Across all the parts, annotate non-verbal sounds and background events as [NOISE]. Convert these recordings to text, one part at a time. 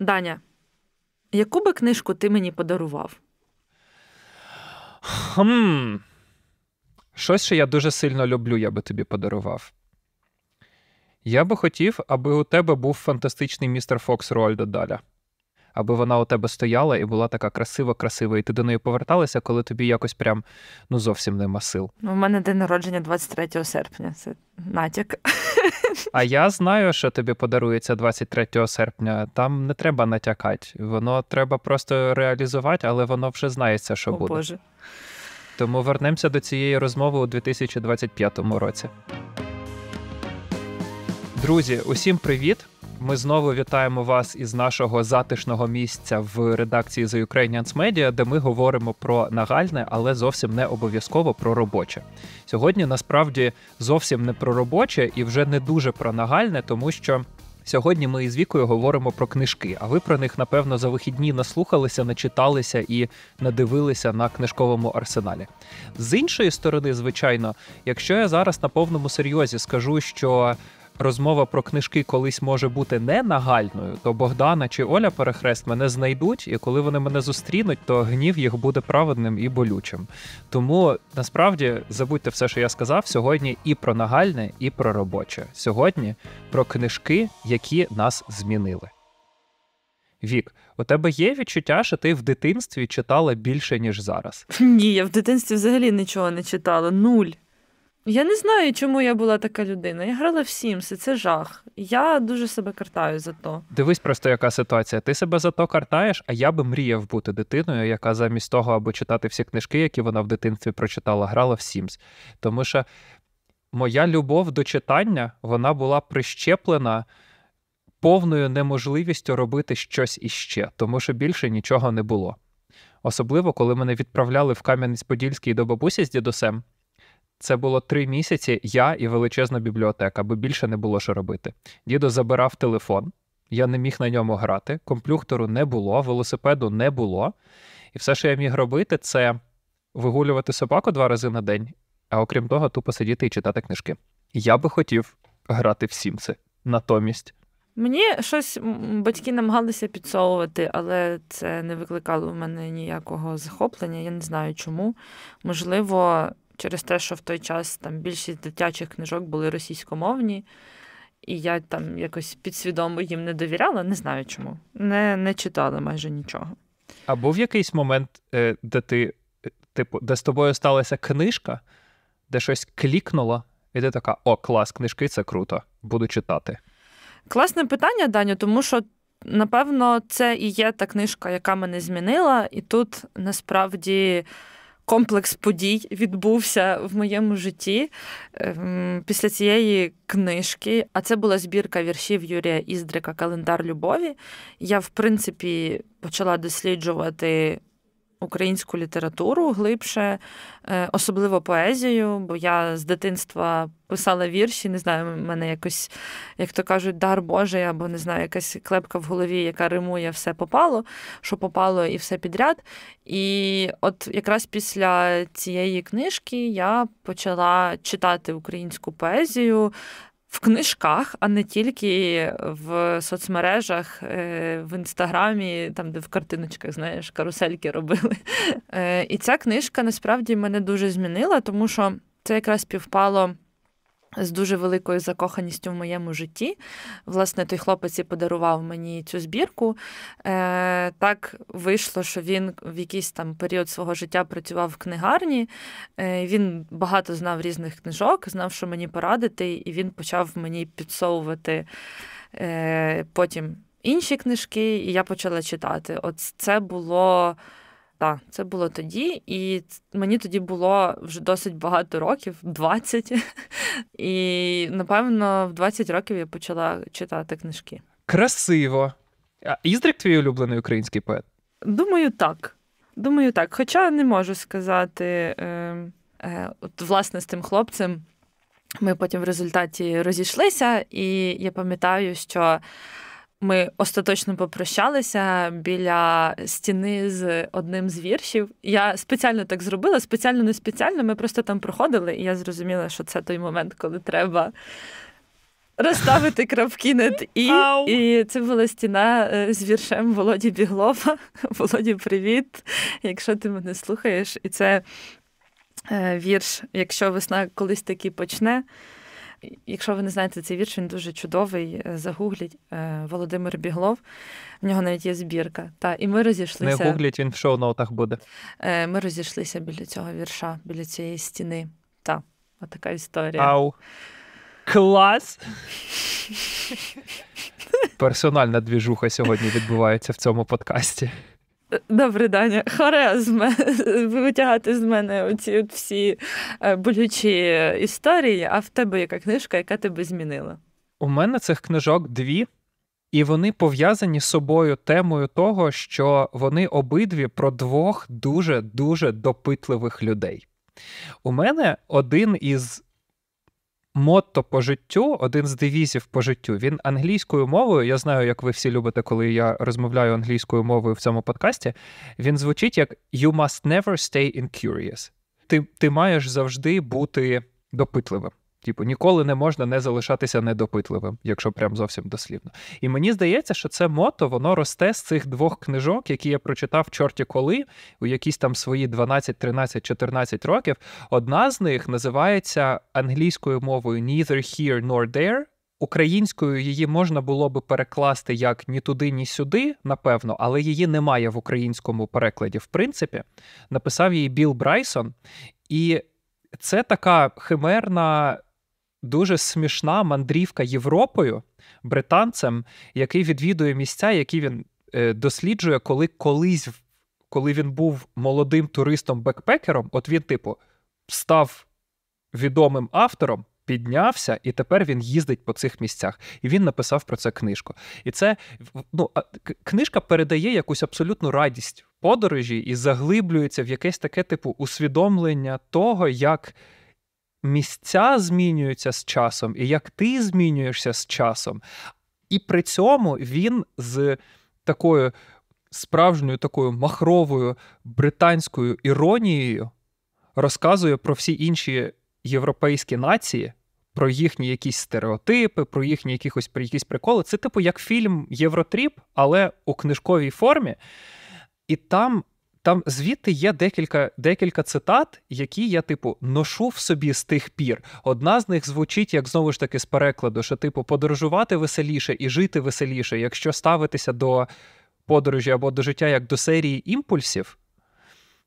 Даня, яку би книжку ти мені подарував? Хм. Щось, що я дуже сильно люблю, я би тобі подарував. Я би хотів, аби у тебе був фантастичний містер Фокс Руальда Даля аби вона у тебе стояла і була така красива, красива, і ти до неї поверталася, коли тобі якось прям ну зовсім нема сил. У ну, мене день народження 23 серпня. Це натяк. [LAUGHS] А я знаю, що тобі подарується 23 серпня. Там не треба натякати. Воно треба просто реалізувати, але воно вже знається, що О, буде. Боже. Тому вернемося до цієї розмови у 2025 році. Друзі, усім привіт! Ми знову вітаємо вас із нашого затишного місця в редакції The Ukrainians Media, де ми говоримо про нагальне, але зовсім не обов'язково про робоче. Сьогодні насправді зовсім не про робоче і вже не дуже про нагальне, тому що. Сьогодні ми із вікою говоримо про книжки. А ви про них, напевно, за вихідні наслухалися, начиталися і надивилися на книжковому арсеналі. З іншої сторони, звичайно, якщо я зараз на повному серйозі скажу, що розмова про книжки колись може бути не нагальною, то Богдана чи Оля Перехрест мене знайдуть, і коли вони мене зустрінуть, то гнів їх буде праведним і болючим. Тому насправді забудьте все, що я сказав, сьогодні і про нагальне, і про робоче. Сьогодні про книжки, які нас змінили. Вік, у тебе є відчуття, що ти в дитинстві читала більше, ніж зараз? Ні, я в дитинстві взагалі нічого не читала. Нуль. Я не знаю, чому я була така людина. Я грала в Сімси, це жах. Я дуже себе картаю за то. Дивись, просто яка ситуація. Ти себе за то картаєш, а я би мріяв бути дитиною, яка замість того, аби читати всі книжки, які вона в дитинстві прочитала, грала в Сімс. Тому що моя любов до читання вона була прищеплена. Повною неможливістю робити щось іще, тому що більше нічого не було. Особливо, коли мене відправляли в Кам'янець-Подільський до бабусі з дідусем, це було три місяці. Я і величезна бібліотека, бо більше не було що робити. Дідо забирав телефон, я не міг на ньому грати, комплюхтору не було, велосипеду не було. І все, що я міг робити, це вигулювати собаку два рази на день, а окрім того, тупо сидіти і читати книжки. Я би хотів грати в Сімси. Натомість. Мені щось батьки намагалися підсовувати, але це не викликало в мене ніякого захоплення. Я не знаю чому. Можливо, через те, що в той час там більшість дитячих книжок були російськомовні, і я там якось підсвідомо їм не довіряла, не знаю чому. Не не читала майже нічого. А був якийсь момент, е, де ти, е, типу, де з тобою сталася книжка, де щось клікнуло, і ти така: о, клас, книжки, це круто, буду читати. Класне питання, Даню, тому що. Напевно, це і є та книжка, яка мене змінила, і тут насправді комплекс подій відбувся в моєму житті ем, після цієї книжки. А це була збірка віршів Юрія Іздрика Календар Любові. Я, в принципі, почала досліджувати українську літературу глибше, е, особливо поезію, бо я з дитинства писала вірші, не знаю, в мене якось, як то кажуть, дар Божий, або не знаю, якась клепка в голові, яка римує все попало, що попало, і все підряд. І от якраз після цієї книжки я почала читати українську поезію в книжках, а не тільки в соцмережах, е, в інстаграмі, там де в картиночках, знаєш, карусельки робили. Е, і ця книжка насправді мене дуже змінила, тому що це якраз півпало з дуже великою закоханістю в моєму житті. Власне, той хлопець і подарував мені цю збірку. Е, Так вийшло, що він в якийсь там період свого життя працював в книгарні. Е, Він багато знав різних книжок, знав, що мені порадити, і він почав мені підсовувати е, потім інші книжки, і я почала читати. От це було. Так, це було тоді, і мені тоді було вже досить багато років, 20. [LAUGHS] І напевно в 20 років я почала читати книжки. Красиво. А Іздрик твій улюблений український поет? Думаю, так. Думаю, так. Хоча не можу сказати, е, е, от власне з тим хлопцем ми потім в результаті розійшлися, і я пам'ятаю, що. Ми остаточно попрощалися біля стіни з одним з віршів. Я спеціально так зробила, спеціально не спеціально. Ми просто там проходили, і я зрозуміла, що це той момент, коли треба розставити крапки над і. І це була стіна е, з віршем Володі Біглова. [LAUGHS] Володі, привіт! Якщо ти мене слухаєш, і це е, вірш, якщо весна колись таки почне. Якщо ви не знаєте цей вірш, він дуже чудовий. Е, загугліть е, Володимир Біглов. В нього навіть є збірка. Та і ми розійшлися. Не гугліть, він в шоу-ноутах буде. Е, ми розійшлися біля цього вірша, біля цієї стіни. Та, отака історія. Ау. Клас! [LAUGHS] Персональна двіжуха сьогодні відбувається в цьому подкасті. Добре, Даня, харе з витягати з мене оці всі е, болючі історії. А в тебе яка книжка, яка тебе змінила? У мене цих книжок дві, і вони пов'язані з собою темою того, що вони обидві про двох дуже дуже допитливих людей. У мене один із мотто по життю, один з девізів по життю. Він англійською мовою. Я знаю, як ви всі любите, коли я розмовляю англійською мовою в цьому подкасті. Він звучить як «You must never stay incurious». Ти, Ти маєш завжди бути допитливим. Типу, ніколи не можна не залишатися недопитливим, якщо прям зовсім дослівно. І мені здається, що це мото воно росте з цих двох книжок, які я прочитав чорті коли у якісь там свої 12, 13, 14 років. Одна з них називається англійською мовою Neither Here Nor There. Українською її можна було би перекласти як ні туди, ні сюди, напевно, але її немає в українському перекладі, в принципі. Написав її Біл Брайсон, і це така химерна дуже смішна мандрівка Європою британцем, який відвідує місця, які він е, досліджує, коли колись, коли він був молодим туристом-бекпекером. От він, типу, став відомим автором. Піднявся, і тепер він їздить по цих місцях. І він написав про це книжку. І це ну, книжка передає якусь абсолютну радість подорожі і заглиблюється в якесь таке типу усвідомлення того, як місця змінюються з часом, і як ти змінюєшся з часом. І при цьому він з такою справжньою такою махровою британською іронією розказує про всі інші європейські нації. Про їхні якісь стереотипи, про їхні якихось про якісь приколи. Це типу як фільм Євротріп, але у книжковій формі. І там там звідти є декілька декілька цитат, які я, типу, ношу в собі з тих пір. Одна з них звучить, як знову ж таки, з перекладу, що, типу, подорожувати веселіше і жити веселіше, якщо ставитися до подорожі або до життя як до серії імпульсів.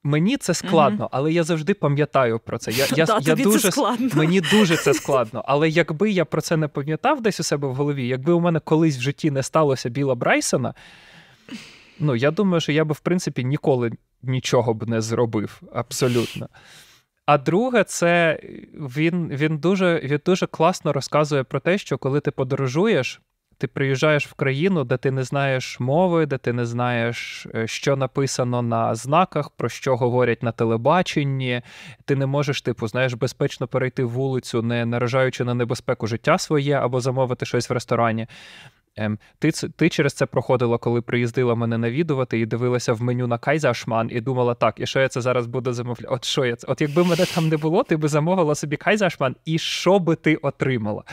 Мені це складно, mm-hmm. але я завжди пам'ятаю про це. Я я, [LAUGHS] да, я дуже це складно. Мені дуже це складно. Але якби я про це не пам'ятав десь у себе в голові, якби у мене колись в житті не сталося Біла Брайсона, ну я думаю, що я би в принципі ніколи нічого б не зробив абсолютно. А друге, це він він, дуже він дуже класно розказує про те, що коли ти подорожуєш, ти приїжджаєш в країну, де ти не знаєш мови, де ти не знаєш, е, що написано на знаках, про що говорять на телебаченні. Ти не можеш, типу, знаєш, безпечно перейти вулицю, не наражаючи на небезпеку життя своє або замовити щось в ресторані. Ем, ти ти через це проходила, коли приїздила мене навідувати і дивилася в меню на Кайзашман і думала, так, і що я це зараз буду замовляти? От що я це? От якби мене там не було, ти би замовила собі Кайзашман, і що би ти отримала?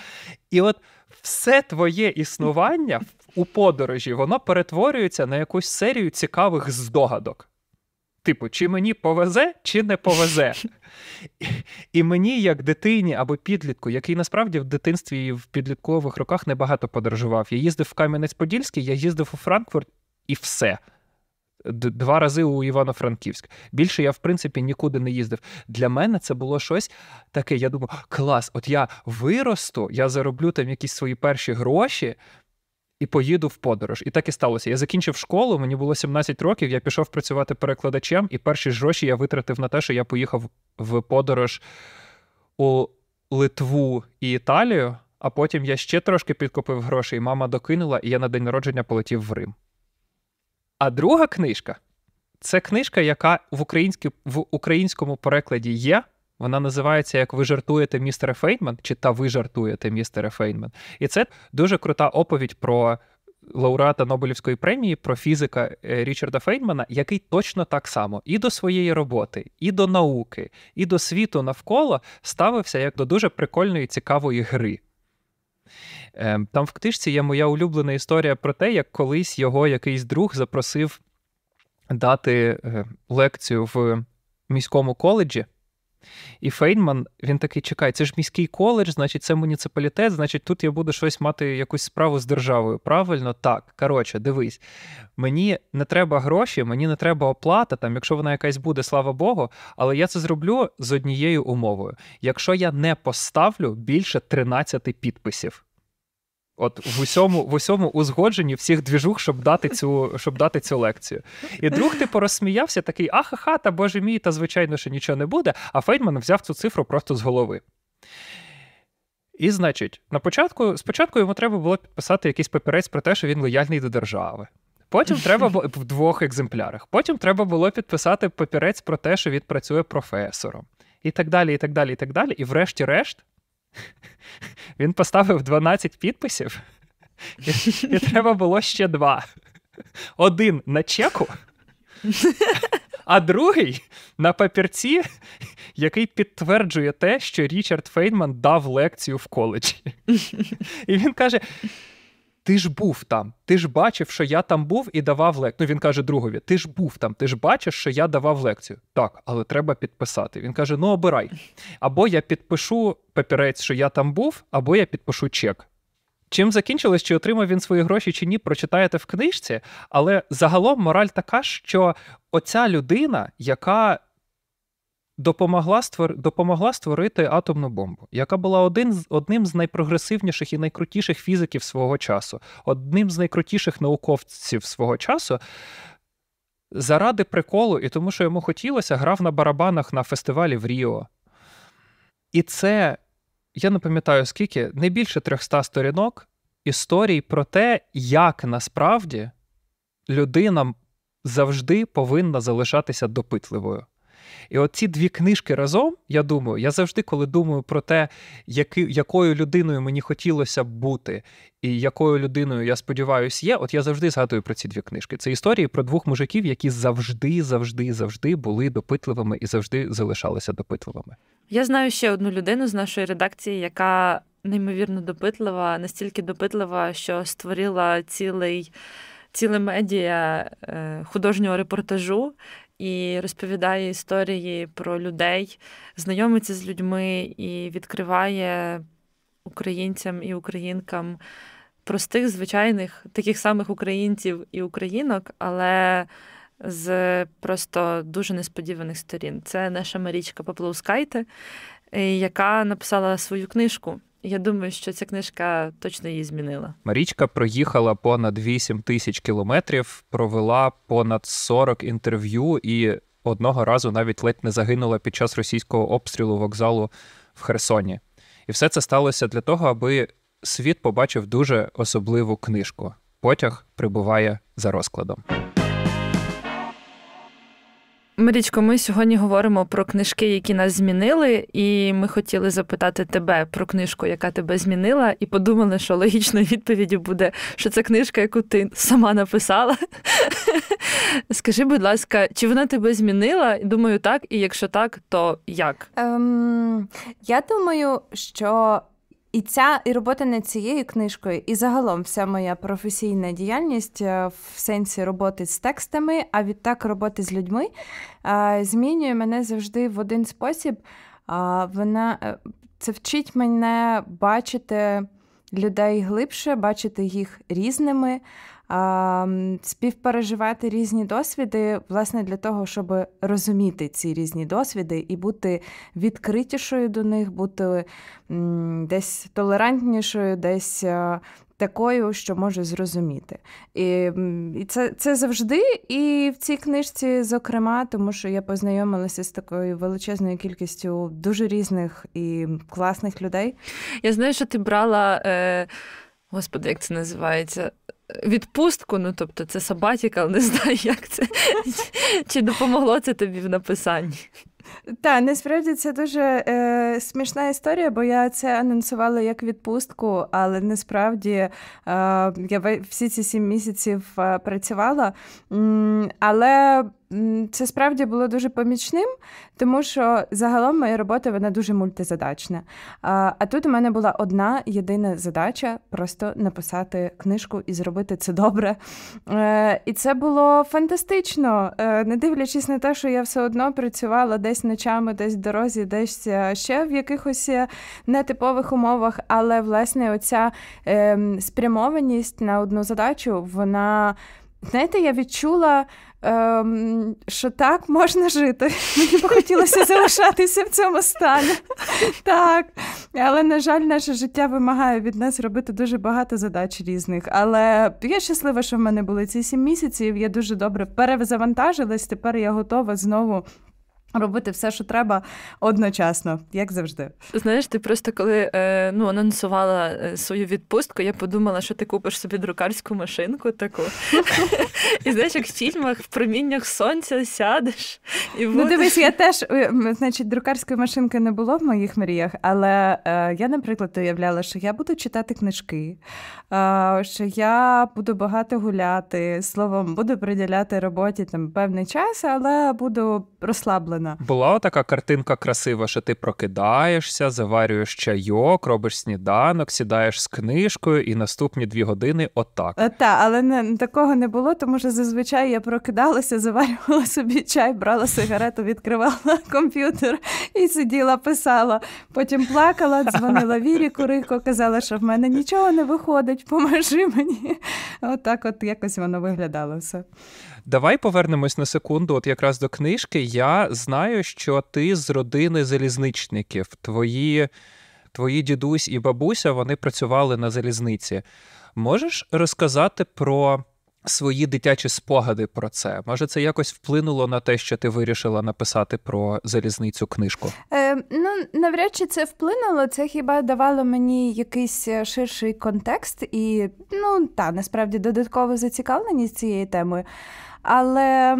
І от все твоє існування у подорожі, воно перетворюється на якусь серію цікавих здогадок. Типу, чи мені повезе, чи не повезе. І мені, як дитині або підлітку, який насправді в дитинстві і в підліткових роках небагато подорожував. Я їздив в Кам'янець-Подільський, я їздив у Франкфурт і все. Два рази у Івано-Франківськ. Більше я, в принципі, нікуди не їздив. Для мене це було щось таке. Я думав, клас, от я виросту, я зароблю там якісь свої перші гроші, і поїду в подорож. І так і сталося. Я закінчив школу, мені було 17 років, я пішов працювати перекладачем, і перші гроші я витратив на те, що я поїхав в подорож у Литву і Італію, а потім я ще трошки підкопив гроші, і мама докинула, і я на день народження полетів в Рим. А друга книжка це книжка, яка в, в українському перекладі є. Вона називається Як ви жартуєте, містере Фейнман, чи та ви жартуєте, містере Фейнман. І це дуже крута оповідь про лауреата Нобелівської премії, про фізика е, Річарда Фейнмана, який точно так само і до своєї роботи, і до науки, і до світу навколо ставився як до дуже прикольної, цікавої гри. Ем, там в книжці є моя улюблена історія про те, як колись його якийсь друг запросив дати е, лекцію в міському коледжі. І Фейнман він такий чекає, це ж міський коледж, значить, це муніципалітет, значить, тут я буду щось мати якусь справу з державою. Правильно? Так. Коротше, дивись, мені не треба гроші, мені не треба оплата, там, якщо вона якась буде, слава Богу, але я це зроблю з однією умовою: якщо я не поставлю більше 13 підписів. От в усьому в усьому узгодженні всіх двіжух, щоб дати цю щоб дати цю лекцію. І друг [LAUGHS] типу розсміявся, такий ахаха, та боже мій, та звичайно, що нічого не буде. А Фейнман взяв цю цифру просто з голови. І, значить, на початку спочатку йому треба було підписати якийсь папірець про те, що він лояльний до держави. Потім треба було в двох екземплярах. Потім треба було підписати папірець про те, що він працює професором, і так далі, і так далі, і так далі. І врешті-решт. Він поставив 12 підписів, і, і треба було ще два. Один на чеку, а другий на папірці, який підтверджує те, що Річард Фейнман дав лекцію в коледжі. І він каже: ти ж був там, ти ж бачив, що я там був і давав лекцію. Ну, Він каже другові: Ти ж був там, ти ж бачиш, що я давав лекцію. Так, але треба підписати. Він каже: Ну, обирай. Або я підпишу папірець, що я там був, або я підпишу чек. Чим закінчилось, чи отримав він свої гроші, чи ні, прочитаєте в книжці. Але загалом мораль така, що оця людина, яка допомогла створ... допомогла створити атомну бомбу, яка була один з одним з найпрогресивніших і найкрутіших фізиків свого часу, одним з найкрутіших науковців свого часу. Заради приколу, і тому, що йому хотілося, грав на барабанах на фестивалі в Ріо. І це, я не пам'ятаю скільки, не більше 300 сторінок історій про те, як насправді людина завжди повинна залишатися допитливою. І оці дві книжки разом, я думаю, я завжди, коли думаю про те, які, якою людиною мені хотілося б бути, і якою людиною я сподіваюся, є. От я завжди згадую про ці дві книжки. Це історії про двох мужиків, які завжди, завжди, завжди були допитливими і завжди залишалися допитливими. Я знаю ще одну людину з нашої редакції, яка неймовірно допитлива, настільки допитлива, що створила цілий. Ціле медіа е, художнього репортажу, і розповідає історії про людей, знайомиться з людьми і відкриває українцям і українкам простих, звичайних, таких самих українців і українок, але з просто дуже несподіваних сторін. Це наша Марічка Поплаускайте, яка написала свою книжку. Я думаю, що ця книжка точно її змінила. Марічка проїхала понад 8 тисяч кілометрів, провела понад 40 інтерв'ю і одного разу навіть ледь не загинула під час російського обстрілу вокзалу в Херсоні. І все це сталося для того, аби світ побачив дуже особливу книжку. Потяг прибуває за розкладом. Марічко, ми сьогодні говоримо про книжки, які нас змінили, і ми хотіли запитати тебе про книжку, яка тебе змінила, і подумали, що логічною відповіддю буде, що це книжка, яку ти сама написала. [LAUGHS] Скажи, будь ласка, чи вона тебе змінила? Думаю, так, і якщо так, то як? Ем, Я думаю, що і ця і робота над цією книжкою, і загалом вся моя професійна діяльність е, в сенсі роботи з текстами, а відтак роботи з людьми, е, змінює мене завжди в один спосіб. Вона е, це вчить мене бачити людей глибше, бачити їх різними співпереживати різні досвіди, власне, для того, щоб розуміти ці різні досвіди і бути відкритішою до них, бути десь толерантнішою, десь. Е, такою, що може зрозуміти, і і це це завжди. І в цій книжці, зокрема, тому що я познайомилася з такою величезною кількістю дуже різних і класних людей. Я знаю, що ти брала. Е... Господи, як це називається? Відпустку, ну тобто це собатіка, але не знаю, як це. Чи допомогло це тобі в написанні? Так, насправді це дуже е, смішна історія, бо я це анонсувала як відпустку, але насправді е, я всі ці сім місяців е, працювала. М- але це справді було дуже помічним, тому що загалом моя робота вона дуже мультизадачна. А, а тут у мене була одна єдина задача просто написати книжку і зробити це добре. Е, і це було фантастично, е, не дивлячись на те, що я все одно працювала десь ночами, десь в дорозі, десь е, ще в якихось е, нетипових умовах. Але власне оця е, спрямованість на одну задачу, вона. Знаєте, я відчула ем, що так можна жити. Мені б хотілося залишатися в цьому стані. Так. Але, на жаль, наше життя вимагає від нас робити дуже багато задач різних. Але я щаслива, що в мене були ці сім місяців. Я дуже добре перезавантажилась. Тепер я готова знову. Робити все, що треба одночасно, як завжди. Знаєш, ти просто коли е, ну анонсувала е, свою відпустку, я подумала, що ти купиш собі друкарську машинку таку. [LAUGHS] І знаєш, як в фільмах в проміннях сонця сядеш і Ну дивись, я теж е, значить, друкарської машинки не було в моїх мріях, але я, наприклад, уявляла, що я буду читати книжки, що я буду багато гуляти, словом, буду приділяти роботі там певний час, але буду розслаблена дитина. Була така картинка красива, що ти прокидаєшся, заварюєш чайок, робиш сніданок, сідаєш з книжкою, і наступні дві години отак. Е, та, але не такого не було, тому що зазвичай я прокидалася, [LAUGHS] заварювала собі чай, брала сигарету, відкривала [LAUGHS] комп'ютер і сиділа, писала. Потім плакала, дзвонила Вірі Курико, казала, що в мене нічого не виходить, поможи мені. [LAUGHS] Отак, от, от якось воно виглядало все. Давай повернемось на секунду. От якраз до книжки. Я знаю, що ти з родини залізничників. Твої, твої дідусь і бабуся вони працювали на залізниці. Можеш розказати про свої дитячі спогади про це. Може, це якось вплинуло на те, що ти вирішила написати про залізницю книжку? Е, Ну навряд чи це вплинуло. Це хіба давало мені якийсь е, ширший контекст, і ну та насправді додаткова зацікавленість цією темою. Але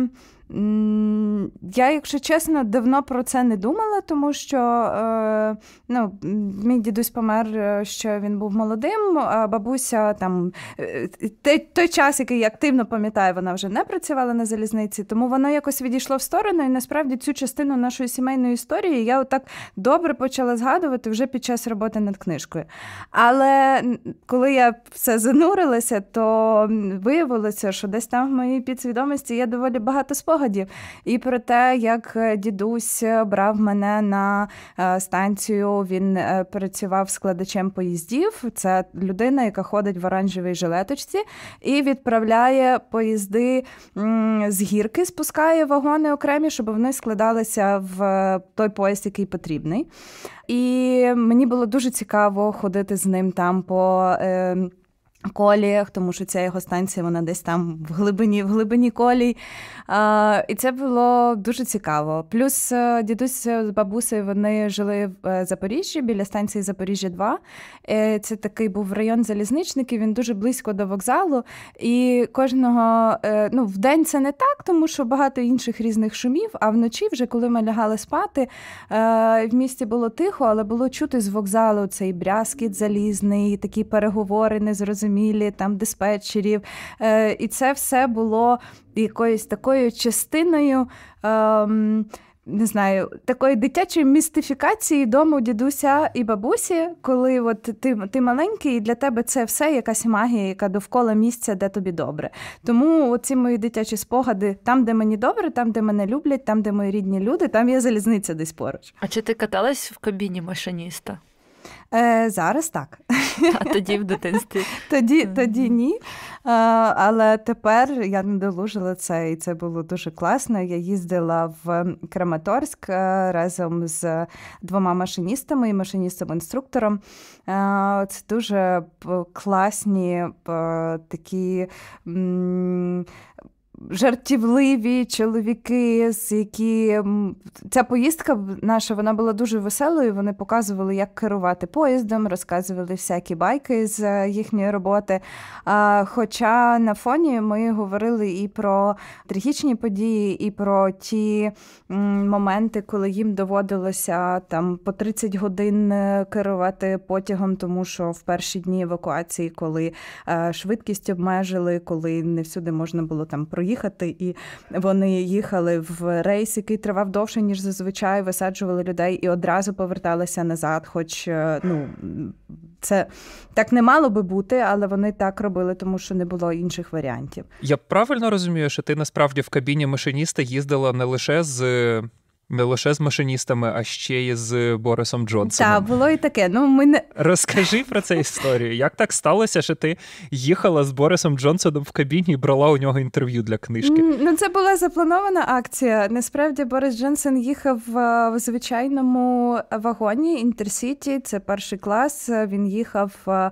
я, якщо чесно, давно про це не думала, тому що е, ну, мій дідусь помер, е, що він був молодим, а бабуся там е, той, той час, який я активно пам'ятаю, вона вже не працювала на залізниці, тому воно якось відійшло в сторону, і насправді цю частину нашої сімейної історії я отак добре почала згадувати вже під час роботи над книжкою. Але коли я все занурилася, то виявилося, що десь там в моїй підсвідомості є доволі багато спогадів спогадів, і про те, як е, дідусь е, брав мене на е, станцію. Він працював складачем поїздів. Це людина, яка ходить в оранжевій жилеточці і відправляє поїзди з гірки, спускає вагони окремі, щоб вони складалися в той поїзд, який потрібний. І мені було дуже цікаво ходити з ним там по. Ем, коліях, тому що ця його станція вона десь там в глибині в глибині колій. А, І це було дуже цікаво. Плюс е, дідусь з бабусею вони жили в е, Запоріжжі біля станції Запоріжжя 2. Е, це такий був район залізничників, він дуже близько до вокзалу. І кожного ну, в день це не так, тому що багато інших різних шумів. А вночі, вже коли ми лягали спати, в місті було тихо, але було чути з вокзалу цей брязкіт залізний, такі переговори незрозумілі зрозумілі, там диспетчерів. Е, І це все було якоюсь такою частиною. Е, не знаю, такої дитячої містифікації дому дідуся і бабусі, коли от ти ти маленький, і для тебе це все якась магія, яка довкола місця, де тобі добре. Тому ці мої дитячі спогади, там, де мені добре, там, де мене люблять, там, де мої рідні люди, там є залізниця десь поруч. А чи ти каталась в кабіні машиніста? Е, Зараз так. А тоді в дитинстві. [LAUGHS] Тоді тоді ні. Е, але тепер я надолужила це, і це було дуже класно. Я їздила в Краматорськ е, разом з двома машиністами і машиністом-інструктором. Е, це дуже класні такі жартівливі чоловіки, з які ця поїздка наша вона була дуже веселою. Вони показували, як керувати поїздом, розказували всякі байки з е, їхньої роботи. Хоча на фоні ми говорили і про трагічні події, і про ті моменти, коли їм доводилося там по 30 годин е, керувати потягом, тому що в перші дні евакуації, коли е, швидкість обмежили, коли не всюди можна було там проїхати проїхати, і вони їхали в рейс, який тривав довше ніж зазвичай. Висаджували людей і одразу поверталися назад. Хоч е, ну це так не мало би бути, але вони так робили, тому що не було інших варіантів. Я правильно розумію, що ти насправді в кабіні машиніста їздила не лише з. Не лише з машиністами, а ще й з Борисом Джонсоном. Так, було і таке. Ну ми не розкажи про це історію. Як так сталося, що ти їхала з Борисом Джонсоном в кабіні і брала у нього інтерв'ю для книжки? Ну це була запланована акція. Насправді Борис Джонсон їхав е, в звичайному вагоні інтерсіті. Це перший клас. Він їхав е, е,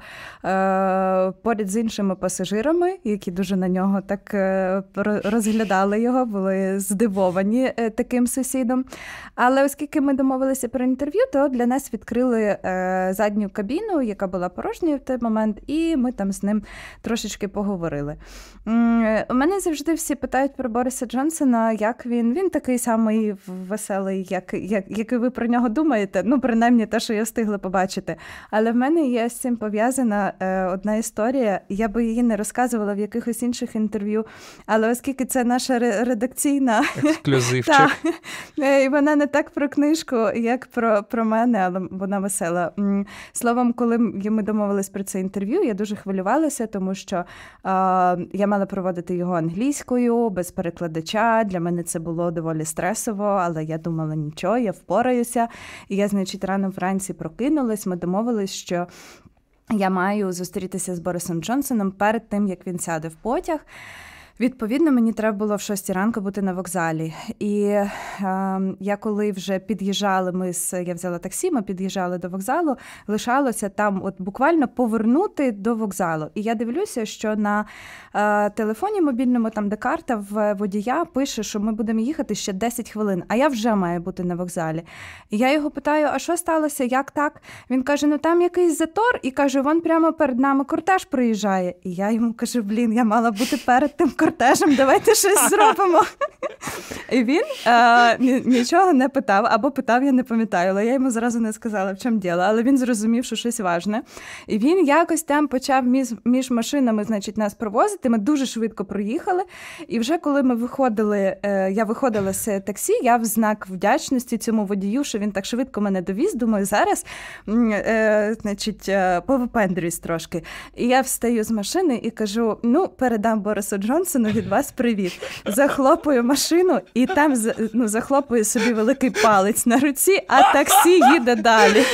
поряд з іншими пасажирами, які дуже на нього так розглядали його, були здивовані таким сусідом. Але оскільки ми домовилися про інтерв'ю, то для нас відкрили е, задню кабіну, яка була порожньою в той момент, і ми там з ним трошечки поговорили. у мене завжди всі питають про Бориса Джонсона, як він. Він такий самий веселий, як, як, як і ви про нього думаєте. Ну, принаймні, те, що я встигла побачити. Але в мене є з цим пов'язана е, одна історія. Я би її не розказувала в якихось інших інтерв'ю. Але оскільки це наша редакційна ексклюзивчик. [LAUGHS] Е, і вона не так про книжку, як про про мене, але вона весела. Словом, коли ми домовились про це інтерв'ю, я дуже хвилювалася, тому що е, я мала проводити його англійською без перекладача. Для мене це було доволі стресово, але я думала нічого, я впораюся. І я, значить, рано вранці прокинулась. Ми домовились, що. Я маю зустрітися з Борисом Джонсоном перед тим, як він сяде в потяг. Відповідно, мені треба було в 6 ранку бути на вокзалі. І е, я коли вже під'їжджали, ми з я взяла таксі, ми під'їжджали до вокзалу, лишалося там от буквально повернути до вокзалу. І я дивлюся, що на е, телефоні мобільному, там де карта в водія пише, що ми будемо їхати ще 10 хвилин, а я вже маю бути на вокзалі. І я його питаю: а що сталося? Як так? Він каже: Ну там якийсь затор, і каже, вон прямо перед нами кортеж приїжджає. І я йому кажу: Блін, я мала бути перед тим кортежем, давайте щось [LAUGHS] зробимо. І він е, нічого не питав або питав, я не пам'ятаю, але я йому зразу не сказала, в чому діло, але він зрозумів, що щось важне. І він якось там почав між, між машинами значить, нас провозити. Ми дуже швидко проїхали. І вже коли ми виходили, е, я виходила з таксі, я в знак вдячності цьому водію, що він так швидко мене довіз, думаю, зараз е, значить, е, повипендрююсь трошки. І я встаю з машини і кажу: ну, передам Борису Джонс написано від вас привіт. Захлопує машину і там ну, захлопує собі великий палець на руці, а таксі їде далі.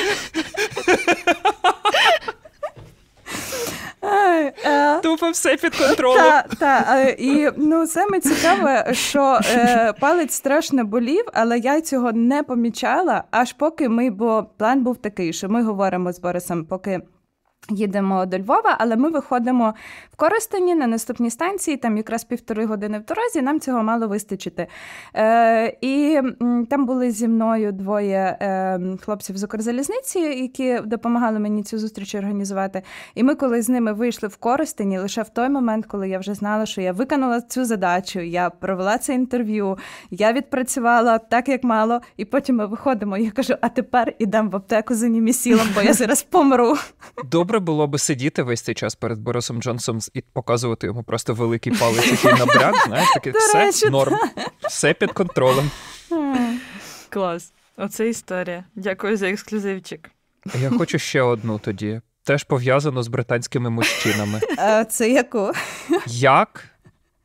Тупо все під контролем. Так, та. І ну, саме цікаве, що е, палець страшно болів, але я цього не помічала, аж поки ми, бо план був такий, що ми говоримо з Борисом, поки Їдемо до Львова, але ми виходимо в Коростені на наступній станції, там якраз півтори години в дорозі, нам цього мало вистачити. Е, І там були зі мною двоє е, хлопців з Укрзалізниці, які допомагали мені цю зустріч організувати. І ми, коли з ними вийшли в Коростені, лише в той момент, коли я вже знала, що я виконала цю задачу, я провела це інтерв'ю, я відпрацювала так, як мало, і потім ми виходимо. Я кажу: а тепер ідемо в аптеку за німісілом, бо я зараз помру. Добре добре було би сидіти весь цей час перед Борисом Джонсом і показувати йому просто великий палець, який набряк, [LAUGHS] знаєш, таке все норм, все під контролем. [LAUGHS] Клас. Оце історія. Дякую за ексклюзивчик. Я хочу ще одну тоді. Теж пов'язано з британськими мужчинами. А [LAUGHS] е, Це яку? Як,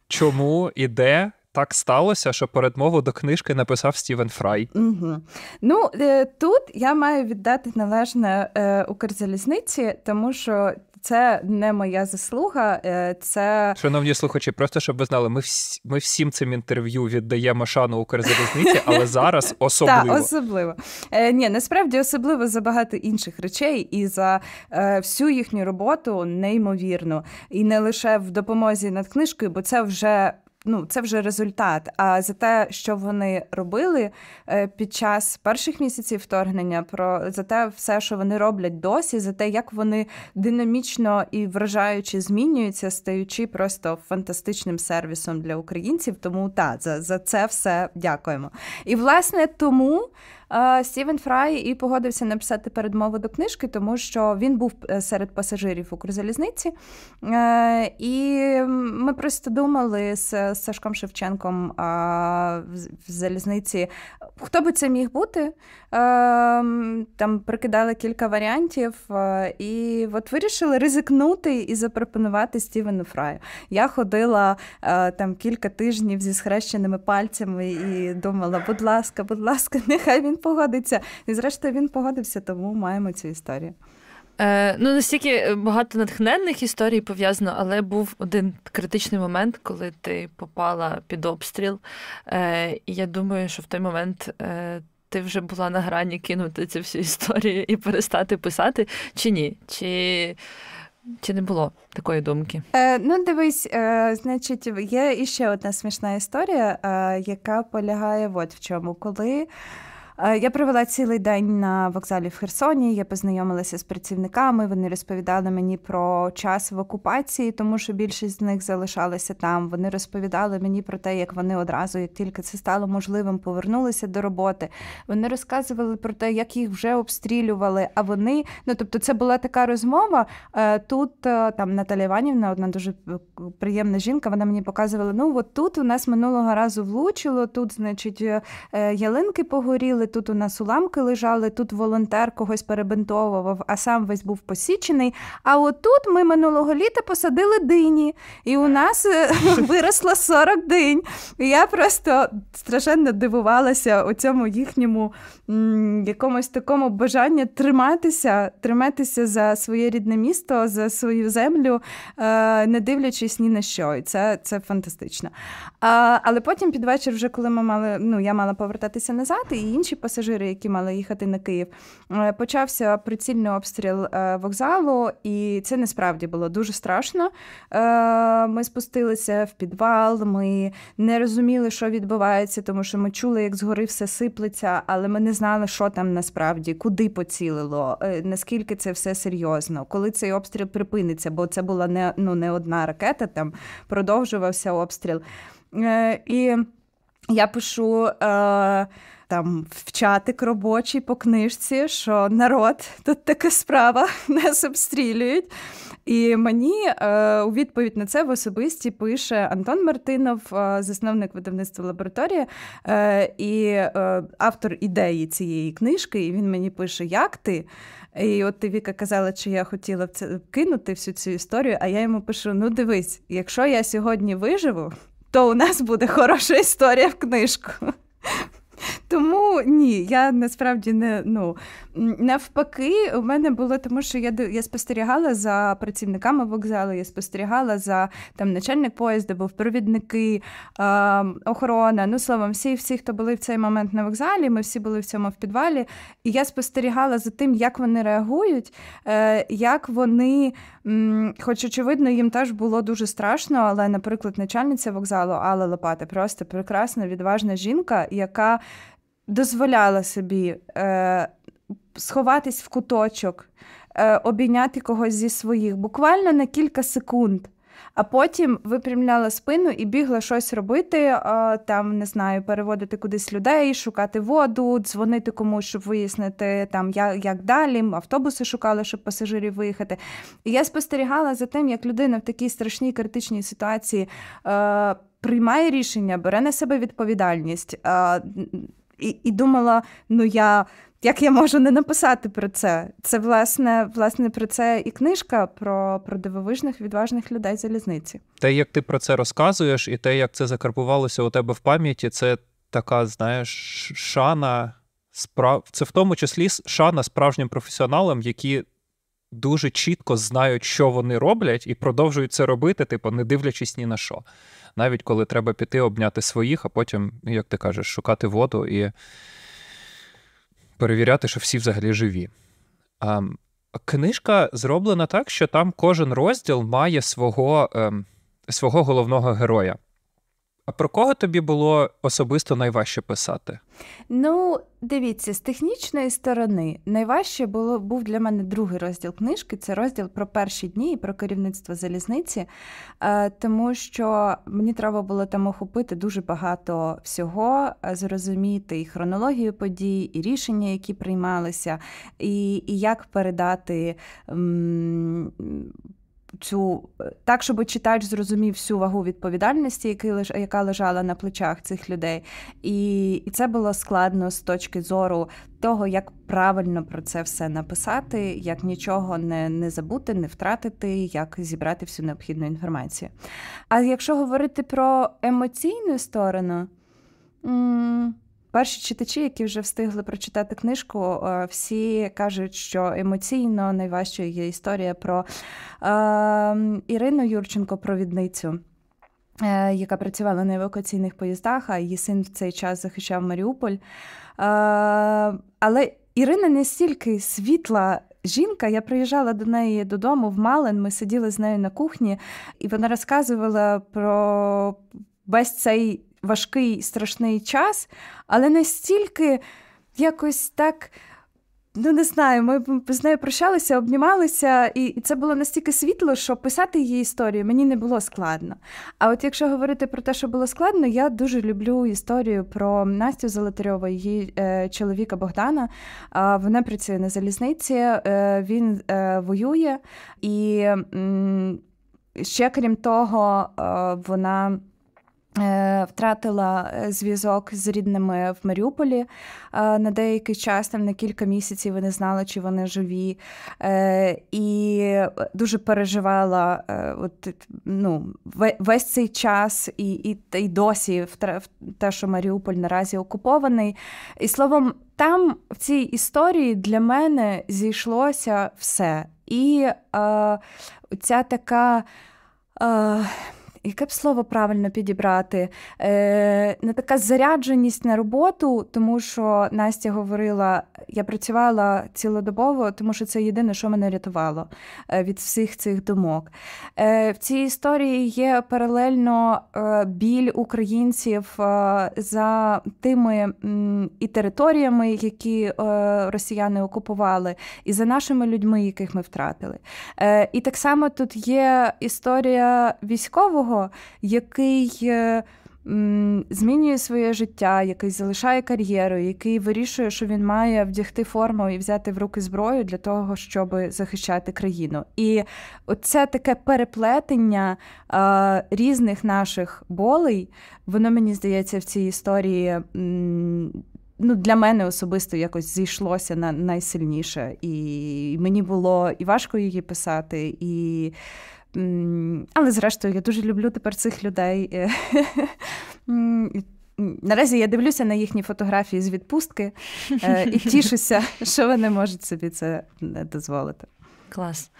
чому і де так сталося, що передмову до книжки написав Стівен Фрай. Угу. Ну е, тут я маю віддати належне е, Укрзалізниці, тому що. Це не моя заслуга. Е, це шановні слухачі, просто щоб ви знали, ми всі, ми всім цим інтерв'ю віддаємо шану Укрзалізниці, але [LAUGHS] зараз особливо Так, особливо Е, ні, насправді особливо за багато інших речей і за е, всю їхню роботу неймовірно. І не лише в допомозі над книжкою, бо це вже ну це вже результат. А за те, що вони робили е, під час перших місяців вторгнення, про за те, все, що вони роблять досі, за те, як вони динамічно і вражаючи змінюються, стаючи просто фантастичним сервісом для українців. Тому та за, за це все дякуємо. І власне тому. Е, Стівен Фрай і погодився написати передмову до книжки, тому що він був е, серед пасажирів Укрзалізниці. Е, і ми просто думали з Сашком Шевченком в залізниці, хто би це міг бути. Там прикидали кілька варіантів, і от вирішили ризикнути і запропонувати Стівену Фраю. Я ходила там кілька тижнів зі схрещеними пальцями і думала, будь ласка, будь ласка, [LAUGHS] нехай він він погодиться. І зрештою він погодився, тому маємо цю історію. Е, Ну, настільки е, багато натхненних історій пов'язано, але був один критичний момент, коли ти попала під обстріл. Е, І я думаю, що в той момент. Е, ти вже була на грані кинути цю всю історію і перестати писати, чи ні? Чи чи не було такої думки? Е, Ну, дивись, е, значить, є іще одна смішна історія, е, яка полягає от в чому, коли. Е, я провела цілий день на вокзалі в Херсоні. Я познайомилася з працівниками. Вони розповідали мені про час в окупації, тому що більшість з них залишалася там. Вони розповідали мені про те, як вони одразу, як тільки це стало можливим, повернулися до роботи. Вони розказували про те, як їх вже обстрілювали. А вони, ну тобто, це була така розмова. Е, тут е, там Наталя Іванівна, одна дуже приємна жінка. Вона мені показувала: ну от тут у нас минулого разу влучило, тут, значить, ялинки погоріли лежали, тут у нас уламки лежали, тут волонтер когось перебинтовував, а сам весь був посічений. А отут ми минулого літа посадили дині, і у нас е, [LAUGHS] виросло 40 динь. І Я просто страшенно дивувалася у цьому їхньому якомусь такому бажанні триматися, триматися за своє рідне місто, за свою землю, е, не дивлячись ні на що. І це це фантастично. Але потім під вечір, вже коли ми мали, ну я мала повертатися назад, і інші пасажири, які мали їхати на Київ, е, почався прицільний обстріл е, вокзалу, і це насправді було дуже страшно. Ми спустилися в підвал, ми не розуміли, що відбувається, тому що ми чули, як згори все сиплеться, але ми не знали, що там насправді, куди поцілило, е, наскільки це все серйозно, коли цей обстріл припиниться, бо це була не ну не одна ракета, там продовжувався обстріл. Е, і я пишу. Е, там в чатик робочий по книжці, що народ тут така справа [LAUGHS] нас обстрілюють. І мені е, у відповідь на це в особисті пише Антон Мартинов, е, засновник видавництва лабораторія е, і е, автор ідеї цієї книжки. І він мені пише: Як ти? І от ти Віка казала, чи я хотіла це кинути всю цю історію. А я йому пишу: Ну, дивись, якщо я сьогодні виживу, то у нас буде хороша історія в книжку. Тому ні, я насправді не ну навпаки, у мене було тому, що я я спостерігала за працівниками вокзалу, я спостерігала за там начальник поїзда, був провідники, е, охорона. Ну словом, всі, всі, хто були в цей момент на вокзалі, ми всі були в цьому в підвалі. І я спостерігала за тим, як вони реагують, е, як вони, хоч очевидно, їм теж було дуже страшно, але, наприклад, начальниця вокзалу Алла Лопата просто прекрасна, відважна жінка, яка дозволяла собі е, сховатись в куточок, е, обійняти когось зі своїх буквально на кілька секунд. А потім випрямляла спину і бігла щось робити, е, там не знаю, переводити кудись людей, шукати воду, дзвонити комусь, щоб вияснити, там як як далі, автобуси шукали, щоб пасажирів виїхати. І я спостерігала за тим, як людина в такій страшній критичній ситуації е, приймає рішення, бере на себе відповідальність. Е, і і думала, ну я як я можу не написати про це? Це власне власне про це і книжка про про дивовижних відважних людей залізниці. Те, як ти про це розказуєш, і те, як це закарбувалося у тебе в пам'яті, це така, знаєш, шана справ. Це в тому числі шана справжнім професіоналам, які. Дуже чітко знають, що вони роблять, і продовжують це робити, типу, не дивлячись ні на що навіть коли треба піти обняти своїх, а потім, як ти кажеш, шукати воду і перевіряти, що всі взагалі живі. А, Книжка зроблена так, що там кожен розділ має свого, ем, свого головного героя. А про кого тобі було особисто найважче писати? Ну, дивіться, з технічної сторони найважче було був для мене другий розділ книжки. Це розділ про перші дні і про керівництво залізниці, е, тому що мені треба було там охопити дуже багато всього, е, зрозуміти і хронологію подій, і рішення, які приймалися, і, і як передати. М- цю е, так, щоб читач зрозумів всю вагу відповідальності, яка лежала на плечах цих людей, і, і це було складно з точки зору того, як правильно про це все написати, як нічого не, не забути, не втратити, як зібрати всю необхідну інформацію. А якщо говорити про емоційну сторону. М- Перші читачі, які вже встигли прочитати книжку, е, всі кажуть, що емоційно найважчою є історія про е, Ірину Юрченко, провідницю. Е, яка працювала на евакуаційних поїздах, а її син в цей час захищав Маріуполь. Е, але Ірина не стільки світла жінка. Я приїжджала до неї додому в Малин. Ми сиділи з нею на кухні, і вона розказувала про весь цей важкий страшний час, але настільки якось так. Ну, не знаю, ми з нею прощалися, обнімалися, і це було настільки світло, що писати її історію мені не було складно. А от якщо говорити про те, що було складно, я дуже люблю історію про Настю Золотарьову, її е, чоловіка Богдана. Е, вона працює на залізниці, е, він е, воює, і ще крім того, е, вона. Е, втратила е, зв'язок з рідними в Маріуполі е, на деякий час, там на кілька місяців вони знали, чи вони живі, і дуже переживала от, ну, весь цей час, і і, і досі те, що Маріуполь наразі окупований. І словом, там в цій історії для мене зійшлося все. І е, ця така. Е, яке б слово правильно підібрати? Е, Не така зарядженість на роботу, тому що Настя говорила: я працювала цілодобово, тому що це єдине, що мене рятувало е, від всіх цих думок. Е, В цій історії є паралельно е, біль українців е, за тими і територіями, які росіяни окупували, і за нашими людьми, яких ми втратили. Е, І так само тут є історія військового того, який. Е, змінює своє життя, який залишає кар'єру, який вирішує, що він має вдягти форму і взяти в руки зброю для того, щоб захищати країну. І це таке переплетення е, різних наших болей, воно мені здається в цій історії. Ну, для мене особисто якось зійшлося на найсильніше, і мені було і важко її писати, і але, зрештою, я дуже люблю тепер цих людей. Е, [LAUGHS] наразі я дивлюся на їхні фотографії з відпустки е, і [LAUGHS] тішуся, що вони можуть собі це е, дозволити. Клас.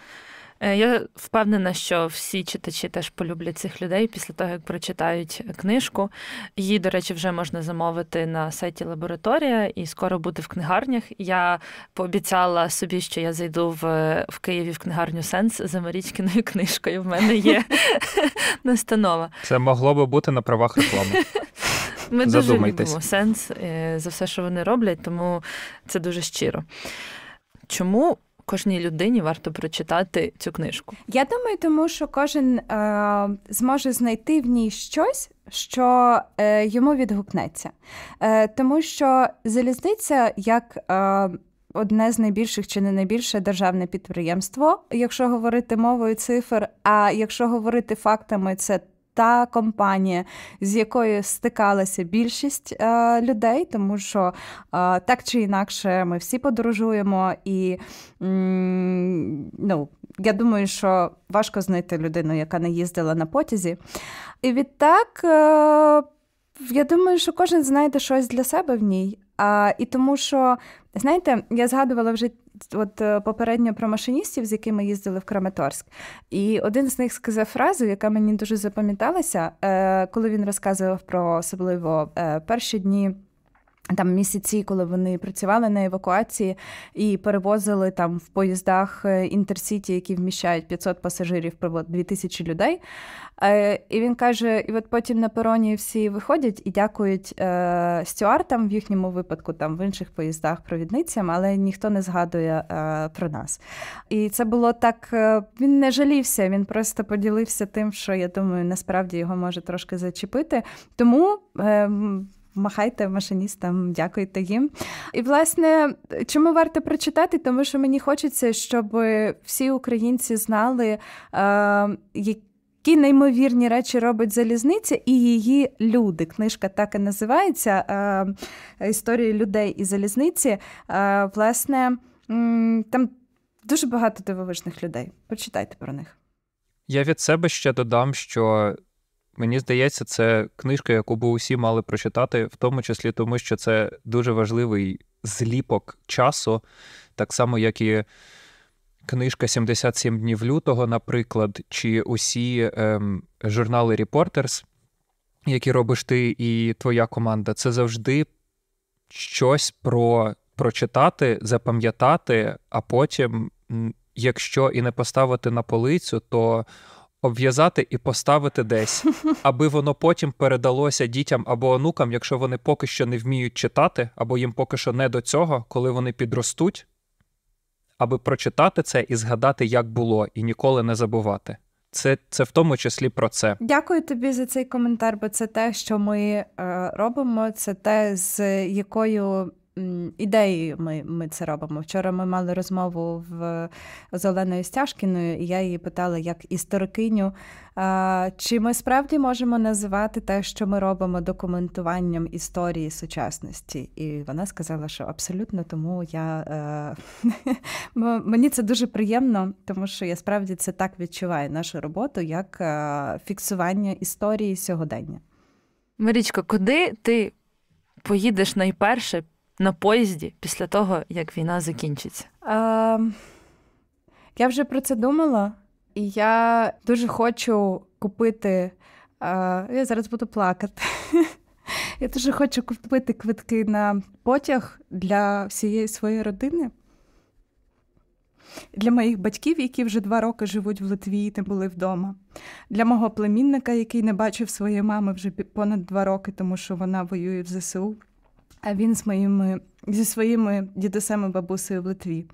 Е, я впевнена, що всі читачі теж полюблять цих людей після того, як прочитають книжку. Її, до речі, вже можна замовити на сайті лабораторія і скоро буде в книгарнях. Я пообіцяла собі, що я зайду в в Києві в книгарню Сенс за Марічкиною книжкою. В мене є [LAUGHS] настанова. Це могло би бути на правах реклами. [LAUGHS] Ми дуже любимо сенс е, за все, що вони роблять, тому це дуже щиро. Чому кожній людині варто прочитати цю книжку? Я думаю, тому що кожен е, зможе знайти в ній щось. Що е, йому відгукнеться, Е, тому що залізниця як е, одне з найбільших чи не найбільше державне підприємство, якщо говорити мовою цифр, а якщо говорити фактами, це та компанія, з якою стикалася більшість е, людей, тому що е, так чи інакше ми всі подорожуємо, і м, ну, я думаю, що важко знайти людину, яка не їздила на потязі. І відтак е, я думаю, що кожен знайде щось для себе в ній. А, І тому що, знаєте, я згадувала вже от е, попередньо про машиністів, з якими їздили в Краматорськ, і один з них сказав фразу, яка мені дуже запам'яталася, е, коли він розказував про особливо е, перші дні. Там місяці, коли вони працювали на евакуації і перевозили там в поїздах е, інтерсіті, які вміщають 500 пасажирів, приблизно 2000 людей. Е, і він каже: і от потім на пероні всі виходять і дякують е, стюартам в їхньому випадку, там в інших поїздах провідницям, але ніхто не згадує про нас. І це було так: він не жалівся, він просто поділився тим, що я думаю, насправді його може трошки зачепити. Тому махайте машиністам, дякуйте їм. І власне, чому варто прочитати? Тому що мені хочеться, щоб всі українці знали, е, які. неймовірні речі робить залізниця і її люди. Книжка так і називається е, Історії людей і залізниці. Е, власне, там дуже багато дивовижних людей. Почитайте про них. Я від себе ще додам, що Мені здається, це книжка, яку би усі мали прочитати, в тому числі тому, що це дуже важливий зліпок часу, так само, як і книжка «77 днів лютого, наприклад, чи усі ем, журнали Репортерс, які робиш ти і твоя команда, це завжди щось про прочитати, запам'ятати, а потім, якщо і не поставити на полицю, то обв'язати і поставити десь, [LAUGHS] аби воно потім передалося дітям або онукам, якщо вони поки що не вміють читати, або їм поки що не до цього, коли вони підростуть, аби прочитати це і згадати, як було, і ніколи не забувати. Це це в тому числі про це. Дякую тобі за цей коментар, бо це те, що ми е, робимо, це те, з якою ідеєю ми ми це робимо. Вчора ми мали розмову в з Оленою Стяжкіною, і я її питала як історикиню, чи ми справді можемо називати те, що ми робимо документуванням історії сучасності? І вона сказала, що абсолютно тому я е, [LAUGHS] мені це дуже приємно, тому що я справді це так відчуваю нашу роботу як е, фіксування історії сьогодення. Марічко, куди ти поїдеш найперше на поїзді після того, як війна закінчиться? А, ем, я вже про це думала, і я дуже хочу купити. А, е, я зараз буду плакати. [LAUGHS] Я дуже хочу купити квитки на потяг для всієї своєї родини. Для моїх батьків, які вже два роки живуть в Литві і не були вдома, для мого племінника, який не бачив своєї мами вже понад два роки, тому що вона воює в ЗСУ а він з моїми зі своїми дідусами, бабусею в Литві.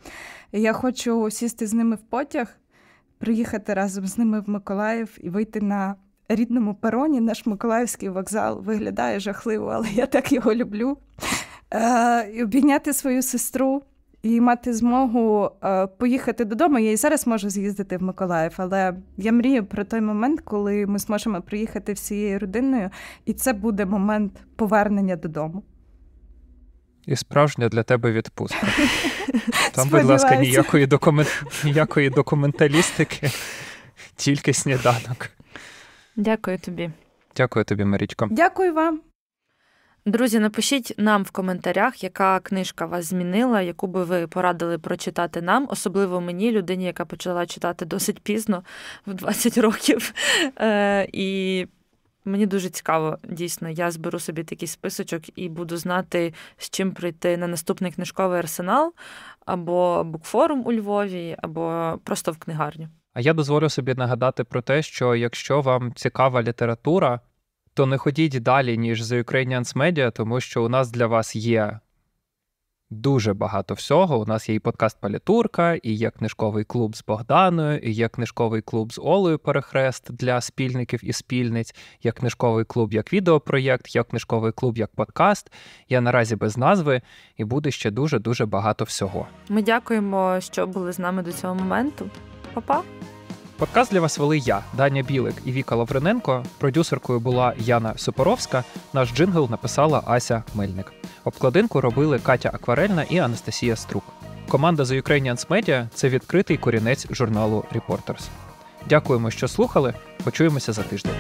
Я хочу сісти з ними в потяг, приїхати разом з ними в Миколаїв і вийти на рідному пероні. Наш Миколаївський вокзал виглядає жахливо, але я так його люблю. Е, і Обійняти свою сестру. І мати змогу е, поїхати додому. Я і зараз можу з'їздити в Миколаїв, але я мрію про той момент, коли ми зможемо приїхати всією родиною, і це буде момент повернення додому. І справжня для тебе відпустка. [LAUGHS] Там, будь ласка, ніякої документ... ніякої документалістики, тільки сніданок. Дякую тобі. Дякую тобі, Марічко. Дякую вам. Друзі, напишіть нам в коментарях, яка книжка вас змінила, яку би ви порадили прочитати нам, особливо мені, людині, яка почала читати досить пізно, в 20 років. Е, і Мені дуже цікаво, дійсно. Я зберу собі такий списочок і буду знати, з чим прийти на наступний книжковий арсенал або букфорум у Львові, або просто в книгарню. А я дозволю собі нагадати про те, що якщо вам цікава література, то не ходіть далі ніж The Ukrainians Media, тому що у нас для вас є дуже багато всього. У нас є і подкаст Палітурка, і є книжковий клуб з Богданою, і є книжковий клуб з Олею Перехрест для спільників і спільниць, є книжковий клуб як відеопроєкт, є книжковий клуб як подкаст. Я наразі без назви і буде ще дуже дуже багато всього. Ми дякуємо, що були з нами до цього моменту. Па-па! Подкаст для вас вели я, Даня Білик і Віка Лавриненко. Продюсеркою була Яна Супоровська. Наш джингл написала Ася Мельник. Обкладинку робили Катя Акварельна і Анастасія Струк. Команда The Ukrainians Media – це відкритий корінець журналу Reporters. Дякуємо, що слухали. Почуємося за тиждень.